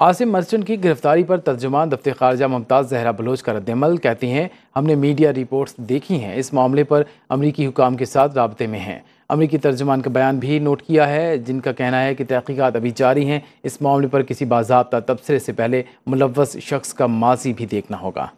Asim merchant की गिरफ्तारी पर तर्जुमान दफ्तर खारजा मुमताज़ जहरा बलोच का रद्दमल कहती हैं हमने मीडिया रिपोर्ट्स देखी हैं इस मामले पर अमरीकी हुकाम के साथ रबते में हैं अमरीकी तर्जुमान का बयान भी नोट किया है जिनका कहना है कि तहकीक़त अभी जारी हैं इस मामले पर किसी बाबा तबसरे से पहले मुलवस शख्स का माजी भी देखना होगा